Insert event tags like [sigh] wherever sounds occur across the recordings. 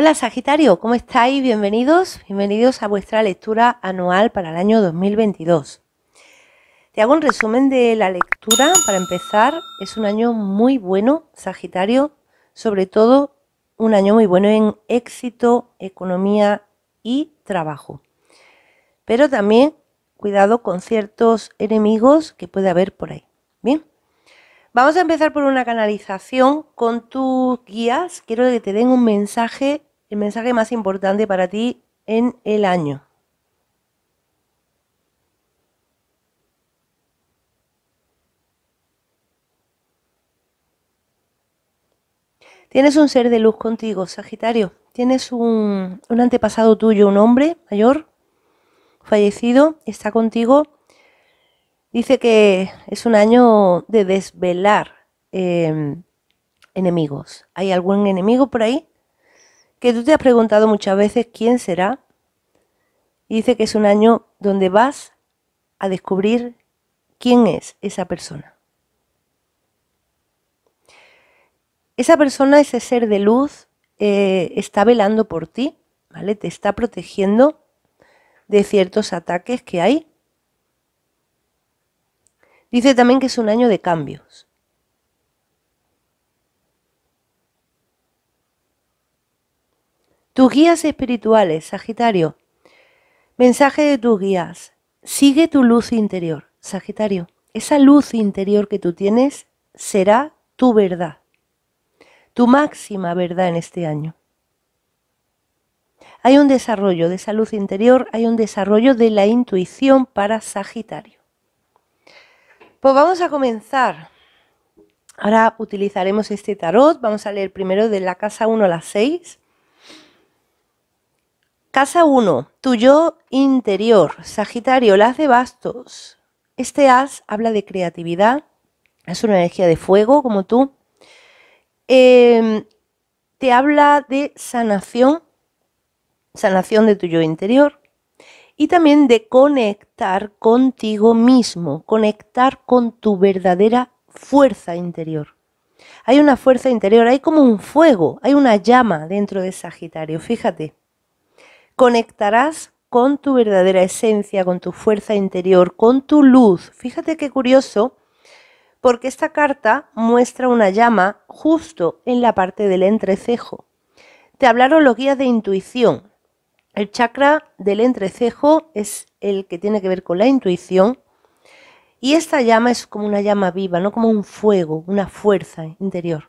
Hola Sagitario, ¿cómo estáis? Bienvenidos, bienvenidos a vuestra lectura anual para el año 2022. Te hago un resumen de la lectura para empezar. Es un año muy bueno, Sagitario, sobre todo un año muy bueno en éxito, economía y trabajo. Pero también cuidado con ciertos enemigos que puede haber por ahí. Bien. Vamos a empezar por una canalización con tus guías. Quiero que te den un mensaje el mensaje más importante para ti en el año. Tienes un ser de luz contigo, Sagitario. Tienes un, antepasado tuyo, un hombre mayor, fallecido, está contigo. Dice que es un año de desvelar eh, enemigos. ¿Hay algún enemigo por ahí? que tú te has preguntado muchas veces quién será. Y dice que es un año donde vas a descubrir quién es esa persona. Esa persona, ese ser de luz, eh, está velando por ti, ¿vale? Te está protegiendo de ciertos ataques que hay. Dice también que es un año de cambios. Tus guías espirituales, Sagitario. Mensaje de tus guías. Sigue tu luz interior, Sagitario. Esa luz interior que tú tienes será tu verdad, tu máxima verdad en este año. Hay un desarrollo de esa luz interior, hay un desarrollo de la intuición para Sagitario. Pues vamos a comenzar. Ahora utilizaremos este tarot. Vamos a leer primero de la casa 1 a las 6 Casa 1. Tu yo interior. Sagitario, las de bastos. Este as habla de creatividad. Es una energía de fuego, como tú. Em, te habla de sanación. Sanación de tu yo interior. Y también de conectar contigo mismo. Conectar con tu verdadera fuerza interior. Hay una fuerza interior, hay como un fuego, hay una llama dentro de Sagitario, fíjate conectarás con tu verdadera esencia, con tu fuerza interior, con tu luz. Fíjate qué curioso, porque esta carta muestra una llama justo en la parte del entrecejo. Te hablaron los guías de intuición. El chakra del entrecejo es el que tiene que ver con la intuición. Y esta llama es como una llama viva, no como un fuego, una fuerza interior.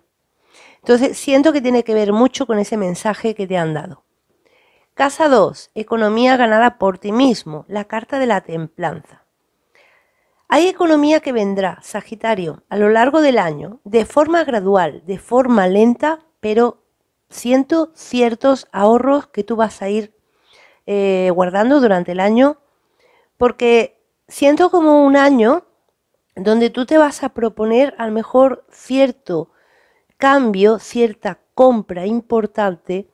Entonces siento que tiene que ver mucho con ese mensaje que te han dado. Casa 2. Economía ganada por ti mismo. La carta de la templanza. Hay economía que vendrá, Sagitario, a lo largo del año, de forma gradual, de forma lenta, pero siento ciertos ahorros que tú vas a ir eh, guardando durante el año, porque siento como un año donde tú te vas a proponer a lo mejor cierto cambio, cierta compra importante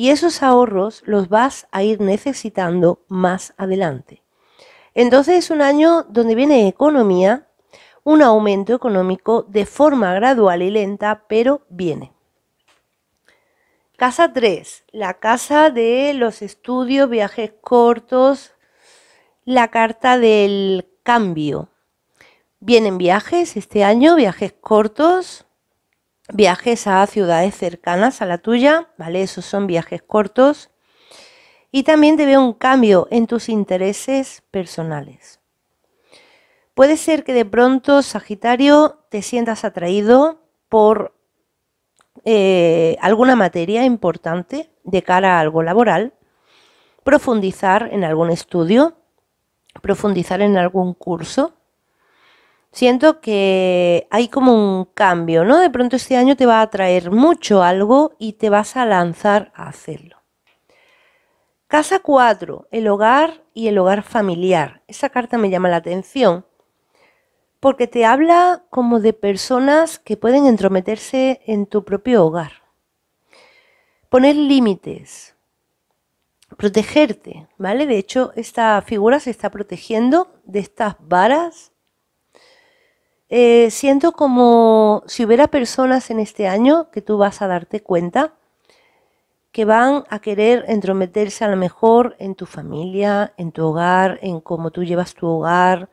y esos ahorros los vas a ir necesitando más adelante. Entonces es un año donde viene economía, un aumento económico de forma gradual y lenta, pero viene. Casa 3, la casa de los estudios, viajes cortos, la carta del cambio. Vienen viajes este año, viajes cortos, viajes a ciudades cercanas a la tuya, ¿vale? Esos son viajes cortos. Y también te veo un cambio en tus intereses personales. Puede ser que de pronto, Sagitario, te sientas atraído por eh, alguna materia importante de cara a algo laboral, profundizar en algún estudio, profundizar en algún curso siento que hay como un cambio, ¿no? De pronto este año te va a atraer mucho algo y te vas a lanzar a hacerlo. Casa 4, el hogar y el hogar familiar. Esa carta me llama la atención porque te habla como de personas que pueden entrometerse en tu propio hogar. Poner límites, protegerte, ¿vale? De hecho, esta figura se está protegiendo de estas varas eh, siento como si hubiera personas en este año que tú vas a darte cuenta que van a querer entrometerse a lo mejor en tu familia, en tu hogar, en cómo tú llevas tu hogar,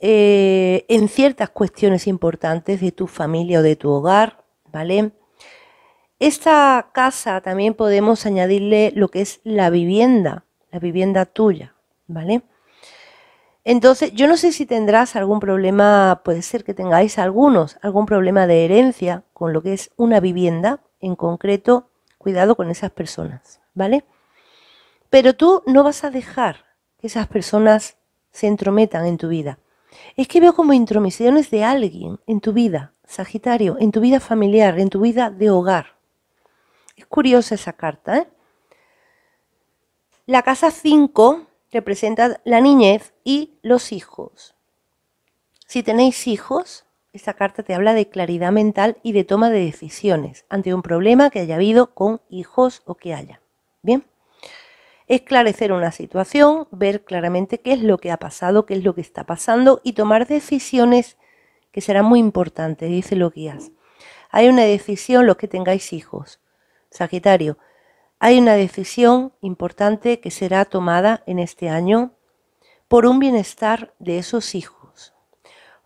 eh, en ciertas cuestiones importantes de tu familia o de tu hogar, ¿vale? Esta casa también podemos añadirle lo que es la vivienda, la vivienda tuya, ¿vale? Entonces, yo no sé si tendrás algún problema, puede ser que tengáis algunos, algún problema de herencia con lo que es una vivienda en concreto, cuidado con esas personas, ¿vale? Pero tú no vas a dejar que esas personas se entrometan en tu vida. Es que veo como intromisiones de alguien en tu vida, Sagitario, en tu vida familiar, en tu vida de hogar. Es curiosa esa carta, ¿eh? La casa 5 representa la niñez y los hijos. Si tenéis hijos, esta carta te habla de claridad mental y de toma de decisiones ante un problema que haya habido con hijos o que haya. Bien. Esclarecer una situación, ver claramente qué es lo que ha pasado, qué es lo que está pasando y tomar decisiones que serán muy importantes, dice lo guías. Hay una decisión los que tengáis hijos. Sagitario, hay una decisión importante que será tomada en este año por un bienestar de esos hijos.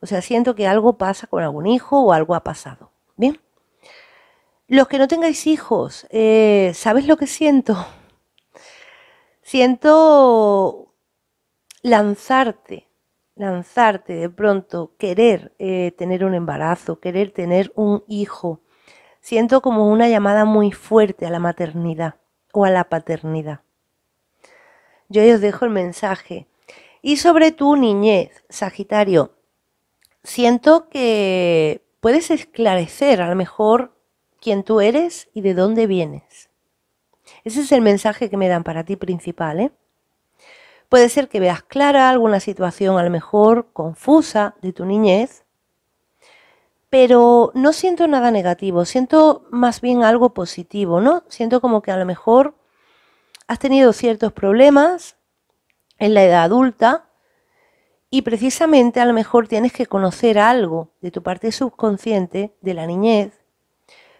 O sea, siento que algo pasa con algún hijo o algo ha pasado. Bien. Los que no tengáis hijos, eh, ¿sabes lo que siento? [laughs] Siento lanzarte, lanzarte de pronto, querer eh, tener un embarazo, querer tener un hijo. Siento como una llamada muy fuerte a la maternidad o a la paternidad. Yo os dejo el mensaje. Y sobre tu niñez, Sagitario, siento que puedes esclarecer a lo mejor quién tú eres y de dónde vienes. Ese es el mensaje que me dan para ti principal. ¿eh? Puede ser que veas clara alguna situación a lo mejor confusa de tu niñez pero no siento nada negativo, siento más bien algo positivo, ¿no? Siento como que a lo mejor has tenido ciertos problemas en la edad adulta y precisamente a lo mejor tienes que conocer algo de tu parte subconsciente de la niñez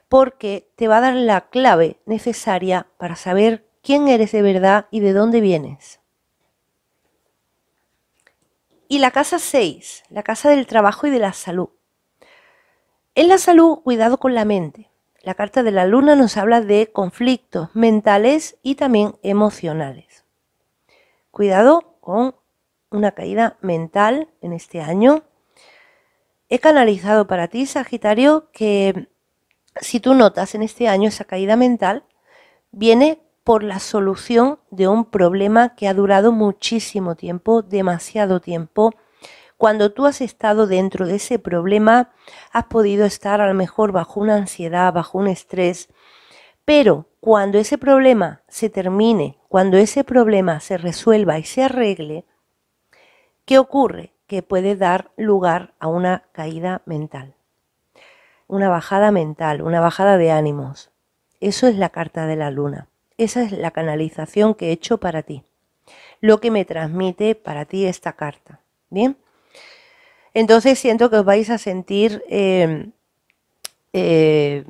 porque te va a dar la clave necesaria para saber quién eres de verdad y de dónde vienes. Y la casa 6, la casa del trabajo y de la salud. En la salud, cuidado con la mente. La carta de la luna nos habla de conflictos mentales y también emocionales. Cuidado con una caída mental en este año. He canalizado para ti, Sagitario, que si tú notas en este año esa caída mental, viene por la solución de un problema que ha durado muchísimo tiempo, demasiado tiempo, cuando tú has estado dentro de ese problema, has podido estar a lo mejor bajo una ansiedad, bajo un estrés, pero cuando ese problema se termine, cuando ese problema se resuelva y se arregle, ¿qué ocurre? Que puede dar lugar a una caída mental, una bajada mental, una bajada de ánimos. Eso es la carta de la luna. Esa es la canalización que he hecho para ti. Lo que me transmite para ti esta carta. ¿Bien? entonces siento que os vais a sentir, em, eh,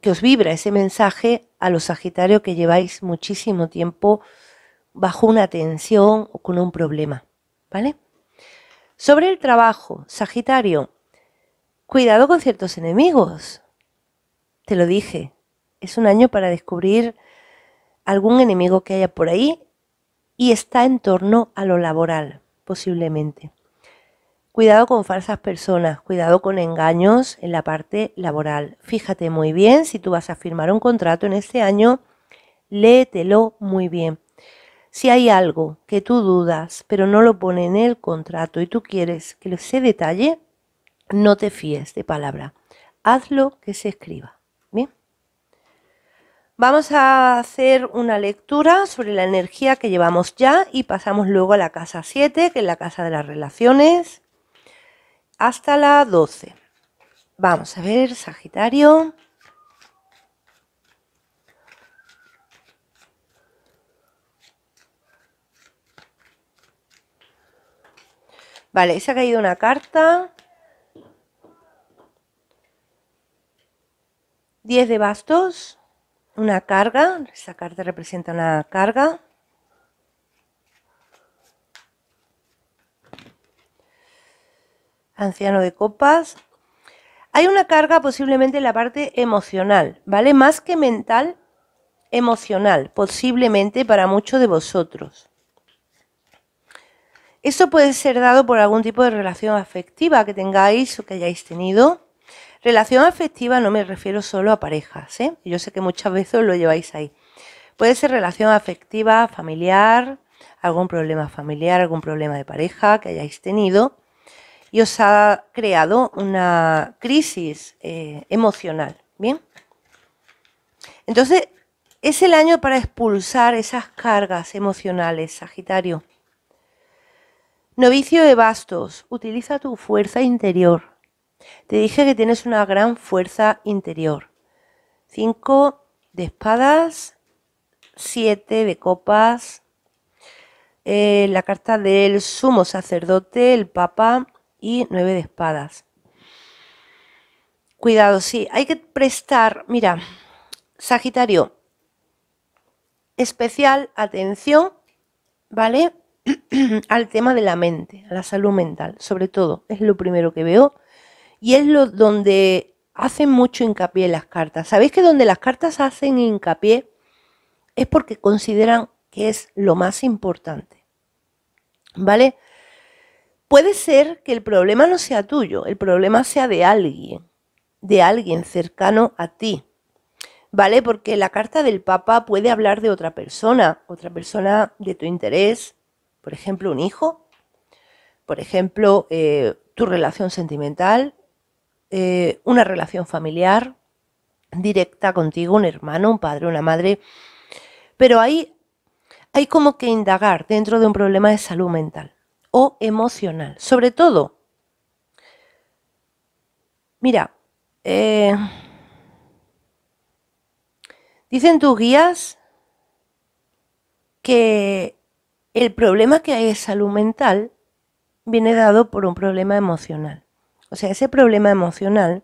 que os vibra ese mensaje a los Sagitario que lleváis muchísimo tiempo bajo una tensión o con un problema, ¿vale? Sobre el trabajo, Sagitario, cuidado con ciertos enemigos. Te lo dije, es un año para descubrir algún enemigo que haya por ahí y está en torno a lo laboral, posiblemente. Cuidado con falsas personas, cuidado con engaños en la parte laboral. Fíjate muy bien, si tú vas a firmar un contrato en este año, léetelo muy bien. Si hay algo que tú dudas, pero no lo pone en el contrato y tú quieres que se detalle, no te fíes de palabra. Hazlo que se escriba. Bien. Vamos a hacer una lectura sobre la energía que llevamos ya y pasamos luego a la casa 7, que es la casa de las relaciones hasta la 12. Vamos a ver, Sagitario. Vale, se ha caído una carta. 10 de bastos, una carga, esa carta representa una carga. anciano de copas. Hay una carga posiblemente en la parte emocional, ¿vale? Más que mental, emocional, posiblemente para muchos de vosotros. Esto puede ser dado por algún tipo de relación afectiva que tengáis o que hayáis tenido. Relación afectiva no me refiero solo a parejas, ¿eh? Yo sé que muchas veces lo lleváis ahí. Puede ser relación afectiva, familiar, algún problema familiar, algún problema de pareja que hayáis tenido y os ha creado una crisis eh, emocional. ¿Bien? Entonces, es el año para expulsar esas cargas emocionales, Sagitario. Novicio de bastos, utiliza tu fuerza interior. Te dije que tienes una gran fuerza interior. Cinco de espadas, siete de copas, eh, la carta del sumo sacerdote, el papa, y nueve de espadas. Cuidado, sí, hay que prestar, mira, Sagitario, especial atención, ¿vale? [clears throat] al tema de la mente, a la salud mental, sobre todo, es lo primero que veo y es lo donde hacen mucho hincapié las cartas. ¿Sabéis que donde las cartas hacen hincapié es porque consideran que es lo más importante? ¿Vale? Puede ser que el problema no sea tuyo, el problema sea de alguien, de alguien cercano a ti. ¿Vale? Porque la carta del Papa puede hablar de otra persona, otra persona de tu interés, por ejemplo, un hijo, por ejemplo, eh, tu relación sentimental, eh, una relación familiar directa contigo, un hermano, un padre, una madre. Pero ahí hay como que indagar dentro de un problema de salud mental o emocional. Sobre todo, mira, eh, dicen tus guías que el problema que hay de salud mental viene dado por un problema emocional. O sea, ese problema emocional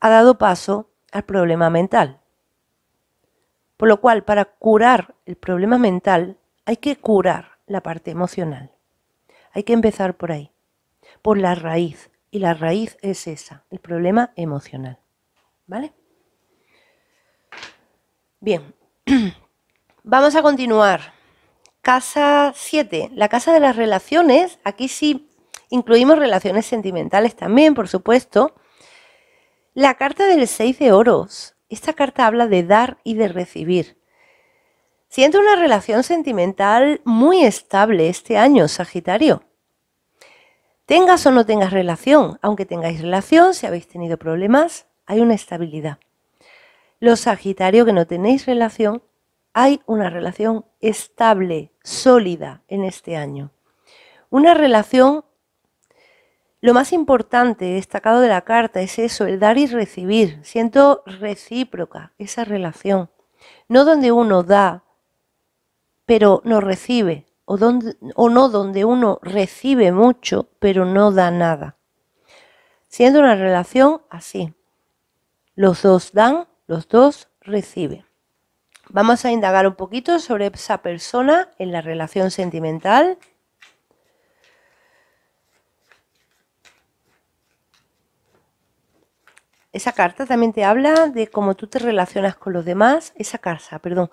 ha dado paso al problema mental. Por lo cual, para curar el problema mental, hay que curar la parte emocional. Hay que empezar por ahí, por la raíz. Y la raíz es esa, el problema emocional. ¿Vale? Bien, [clears throat] vamos a continuar. Casa 7, la casa de las relaciones. Aquí sí incluimos relaciones sentimentales también, por supuesto. La carta del 6 de oros. Esta carta habla de dar y de recibir siento una relación sentimental muy estable este año, Sagitario. Tengas o no tengas relación, aunque tengáis relación, si habéis tenido problemas, hay una estabilidad. Los Sagitario que no tenéis relación, hay una relación estable, sólida en este año. Una relación, lo más importante destacado de la carta es eso, el dar y recibir. Siento recíproca esa relación. No donde uno da pero no recibe, o, donde, o no donde uno recibe mucho, pero no da nada. Siendo una relación así, los dos dan, los dos reciben. Vamos a indagar un poquito sobre esa persona en la relación sentimental. Esa carta también te habla de cómo tú te relacionas con los demás. Esa casa perdón,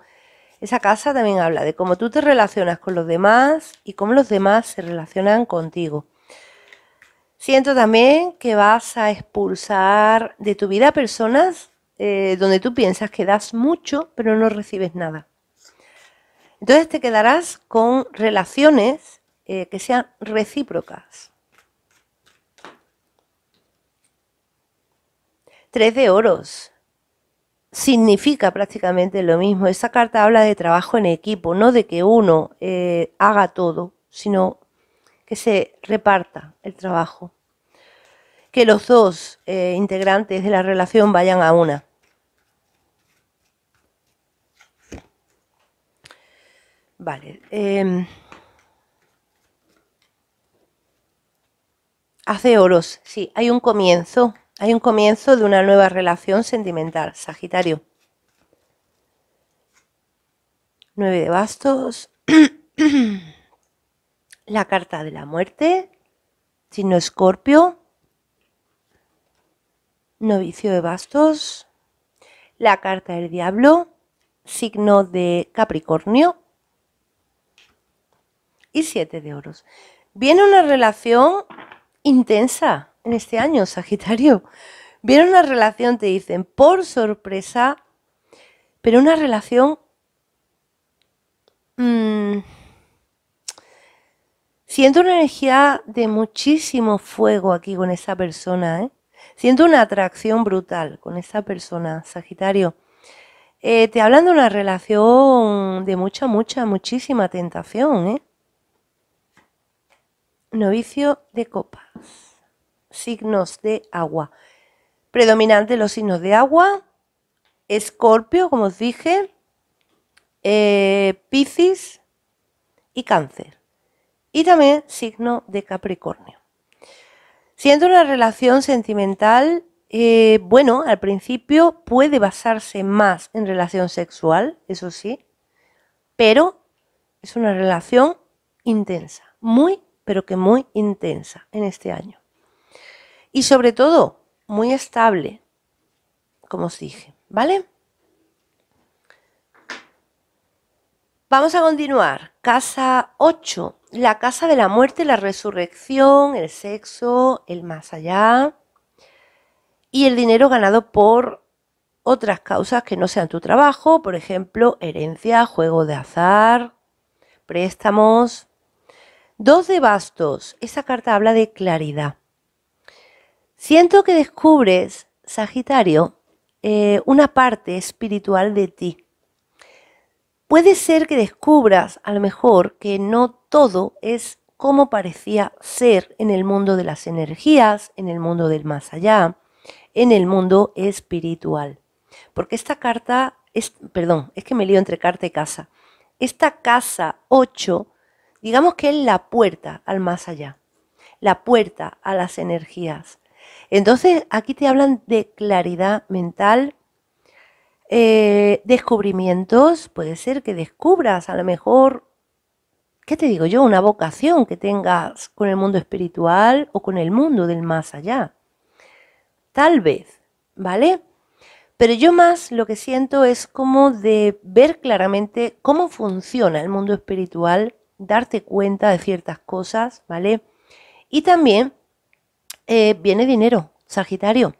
esa casa también habla de cómo tú te relacionas con los demás y cómo los demás se relacionan contigo. Siento también que vas a expulsar de tu vida personas eh, donde tú piensas que das mucho pero no recibes nada. Entonces te quedarás con relaciones eh, que sean recíprocas. Tres de oros significa prácticamente lo mismo. Esa carta habla de trabajo en equipo, no de que uno eh, haga todo, sino que se reparta el trabajo, que los dos eh, integrantes de la relación vayan a una. Vale. Em, hace oros, sí, hay un comienzo hay un comienzo de una nueva relación sentimental, Sagitario. Nueve de bastos. [clears throat] la carta de la muerte, signo escorpio, novicio de bastos. La carta del diablo, signo de capricornio. Y siete de oros. Viene una relación intensa, en este año, Sagitario. Viene una relación, te dicen, por sorpresa, pero una relación mm, Siento una energía de muchísimo fuego aquí con esa persona, ¿eh? Siento una atracción brutal con esa persona, Sagitario. Eh, te hablan de una relación de mucha, mucha, muchísima tentación, ¿eh? Novicio de copa signos de agua. Predominante los signos de agua, Escorpio, como os dije, eh, Piscis y Cáncer. Y también signo de Capricornio. Siendo una relación sentimental, eh, bueno, al principio puede basarse más en relación sexual, eso sí, pero es una relación intensa, muy, pero que muy intensa en este año y sobre todo muy estable, como os dije, ¿vale? Vamos a continuar. Casa 8, la casa de la muerte, la resurrección, el sexo, el más allá y el dinero ganado por otras causas que no sean tu trabajo, por ejemplo, herencia, juego de azar, préstamos. Dos de bastos. Esa carta habla de claridad. Siento que descubres, Sagitario, eh, una parte espiritual de ti. Puede ser que descubras a lo mejor que no todo es como parecía ser en el mundo de las energías, en el mundo del más allá, en el mundo espiritual. Porque esta carta, es, perdón, es que me lío entre carta y casa. Esta casa 8, digamos que es la puerta al más allá, la puerta a las energías, entonces, aquí te hablan de claridad mental, eh, descubrimientos, puede ser que descubras a lo mejor, ¿qué te digo yo? Una vocación que tengas con el mundo espiritual o con el mundo del más allá. Tal vez, ¿vale? Pero yo más lo que siento es como de ver claramente cómo funciona el mundo espiritual, darte cuenta de ciertas cosas, ¿vale? Y también eh, viene dinero, Sagitario.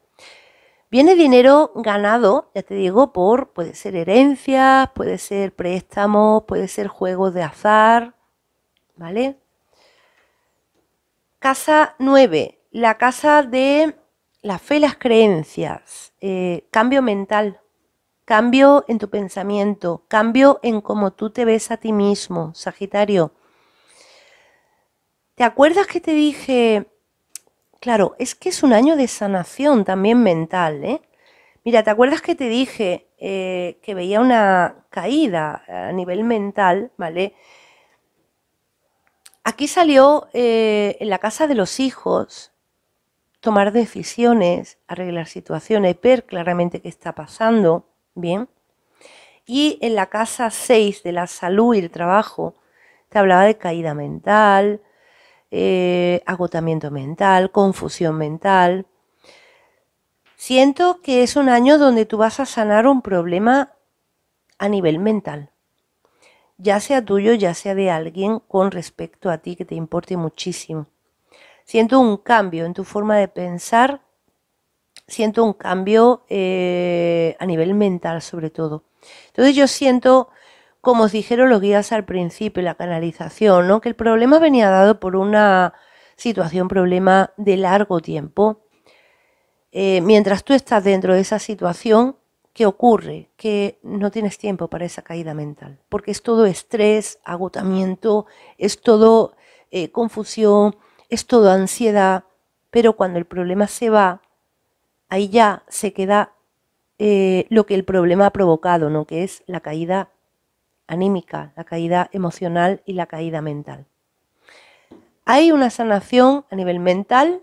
Viene dinero ganado, ya te digo, por, puede ser herencias, puede ser préstamos, puede ser juegos de azar, ¿vale? Casa 9, la casa de la fe las creencias, eh, cambio mental, cambio en tu pensamiento, cambio en cómo tú te ves a ti mismo, Sagitario. ¿Te acuerdas que te dije Claro, es que es un año de sanación también mental, ¿eh? Mira, ¿te acuerdas que te dije eh, que veía una caída a nivel mental, ¿vale? Aquí salió eh, en la casa de los hijos tomar decisiones, arreglar situaciones, ver claramente qué está pasando, ¿bien? Y en la casa 6 de la salud y el trabajo te hablaba de caída mental, eh, agotamiento mental, confusión mental. Siento que es un año donde tú vas a sanar un problema a nivel mental, ya sea tuyo, ya sea de alguien con respecto a ti que te importe muchísimo. Siento un cambio en tu forma de pensar, siento un cambio eh, a nivel mental sobre todo. Entonces yo siento como os dijeron los guías al principio, la canalización, que el problema venía dado por una situación, problema de largo tiempo. Eh, mientras tú estás dentro de esa situación, ¿qué ocurre? Que no tienes tiempo para esa caída mental, porque es todo estrés, agotamiento, es todo eh, confusión, es todo ansiedad, pero cuando el problema se va, ahí ya se queda eh, lo que el problema ha provocado, ¿no? que es la caída anímica, la caída emocional y la caída mental. Hay una sanación a nivel mental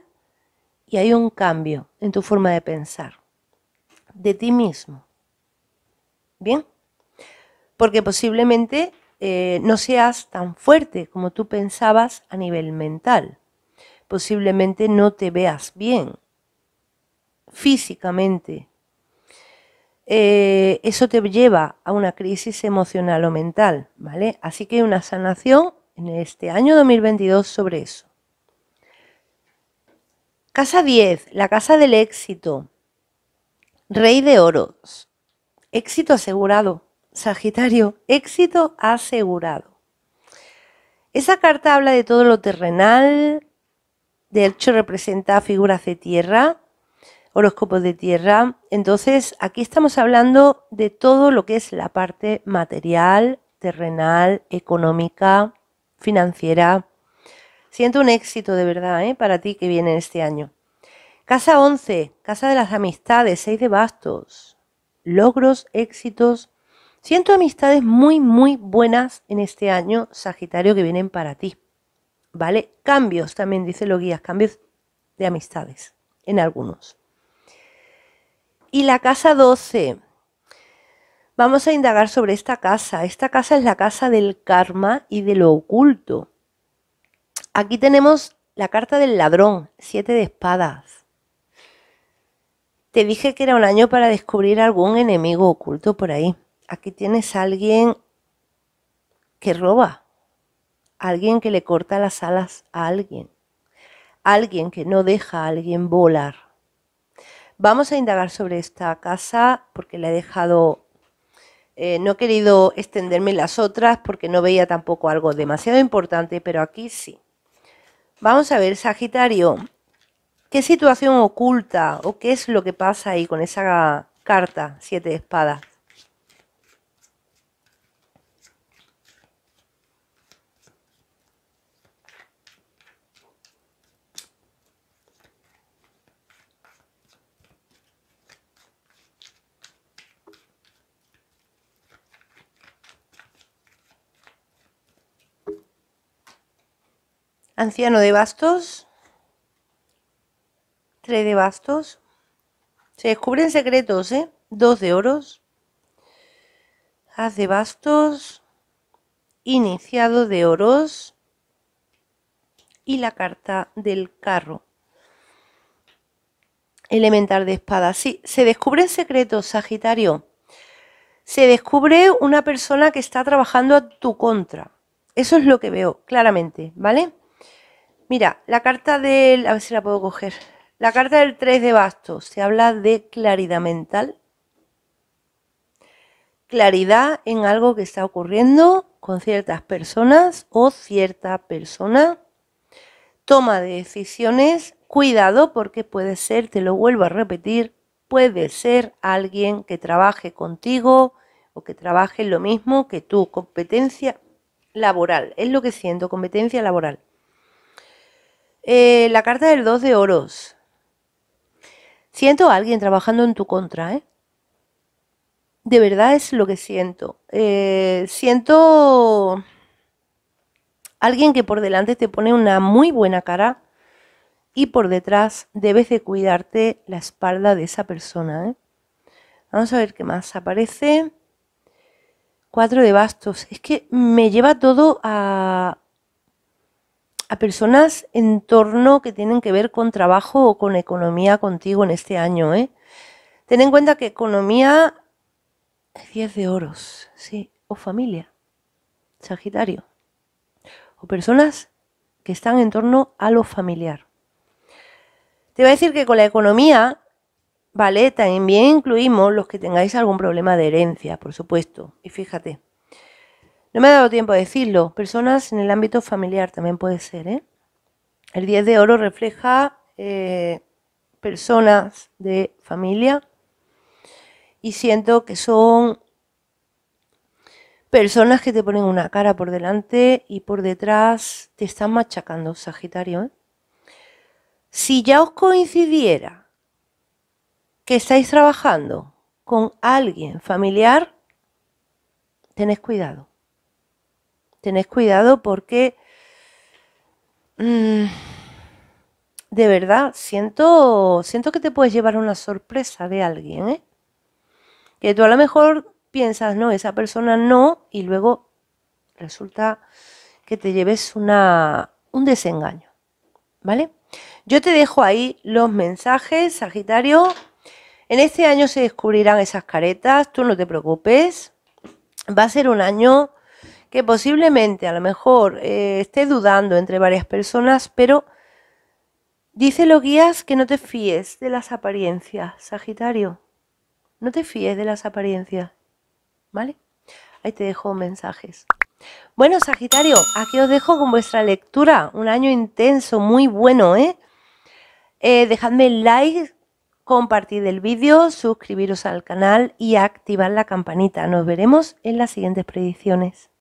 y hay un cambio en tu forma de pensar, de ti mismo. ¿Bien? Porque posiblemente eh, no seas tan fuerte como tú pensabas a nivel mental. Posiblemente no te veas bien físicamente, eh, eso te lleva a una crisis emocional o mental, ¿vale? Así que una sanación en este año 2022 sobre eso. Casa 10, la casa del éxito. Rey de oros. Éxito asegurado. Sagitario, éxito asegurado. Esa carta habla de todo lo terrenal. De hecho, representa figuras de tierra, horóscopos de tierra. Entonces, aquí estamos hablando de todo lo que es la parte material, terrenal, económica, financiera. Siento un éxito de verdad ¿eh? para ti que viene este año. Casa 11, Casa de las Amistades, 6 de bastos. Logros, éxitos. Siento amistades muy, muy buenas en este año, Sagitario, que vienen para ti. ¿Vale? Cambios, también dice los guías, cambios de amistades en algunos. Y la casa 12. Vamos a indagar sobre esta casa. Esta casa es la casa del karma y de lo oculto. Aquí tenemos la carta del ladrón, siete de espadas. Te dije que era un año para descubrir algún enemigo oculto por ahí. Aquí tienes a alguien que roba, alguien que le corta las alas a alguien, alguien que no deja a alguien volar. Vamos a indagar sobre esta casa porque la he dejado, eh, no he querido extenderme en las otras porque no veía tampoco algo demasiado importante, pero aquí sí. Vamos a ver, Sagitario, ¿qué situación oculta o qué es lo que pasa ahí con esa carta, siete de espadas? Anciano de bastos. Tres de bastos. Se descubren secretos, ¿eh? Dos de oros. Haz de bastos. Iniciado de oros. Y la carta del carro. Elemental de espada. Sí, se descubren secretos, Sagitario. Se descubre una persona que está trabajando a tu contra. Eso es lo que veo claramente, ¿vale? Mira, la carta del... A ver si la puedo coger. La carta del 3 de bastos se habla de claridad mental. Claridad en algo que está ocurriendo con ciertas personas o cierta persona. Toma de decisiones. Cuidado porque puede ser, te lo vuelvo a repetir, puede ser alguien que trabaje contigo o que trabaje lo mismo que tú. Competencia laboral. Es lo que siento, competencia laboral. Eh, la carta del 2 de oros. Siento a alguien trabajando en tu contra, ¿eh? De verdad es lo que siento. Eh, siento alguien que por delante te pone una muy buena cara y por detrás debes de cuidarte la espalda de esa persona. ¿eh? Vamos a ver qué más aparece. Cuatro de bastos. Es que me lleva todo a a personas en torno que tienen que ver con trabajo o con economía contigo en este año. ¿eh? Ten en cuenta que economía es 10 de oros, sí, o familia, Sagitario, o personas que están en torno a lo familiar. Te voy a decir que con la economía, ¿vale? También incluimos los que tengáis algún problema de herencia, por supuesto. Y fíjate, no me ha dado tiempo a decirlo. Personas en el ámbito familiar también puede ser. ¿eh? El 10 de oro refleja eh, personas de familia y siento que son personas que te ponen una cara por delante y por detrás te están machacando, Sagitario. ¿eh? Si ya os coincidiera que estáis trabajando con alguien familiar, tened cuidado tenés cuidado porque mm, de verdad siento, siento que te puedes llevar una sorpresa de alguien, ¿eh? Que tú a lo mejor piensas, no, esa persona no, y luego resulta que te lleves una, un desengaño, ¿vale? Yo te dejo ahí los mensajes, Sagitario. En este año se descubrirán esas caretas, tú no te preocupes. Va a ser un año que posiblemente a lo mejor eh, esté dudando entre varias personas, pero dice los guías que no te fíes de las apariencias, Sagitario. No te fíes de las apariencias, ¿vale? Ahí te dejo mensajes. Bueno, Sagitario, aquí os dejo con vuestra lectura. Un año intenso, muy bueno, ¿eh? eh dejadme el like, compartid el vídeo, suscribiros al canal y activar la campanita. Nos veremos en las siguientes predicciones.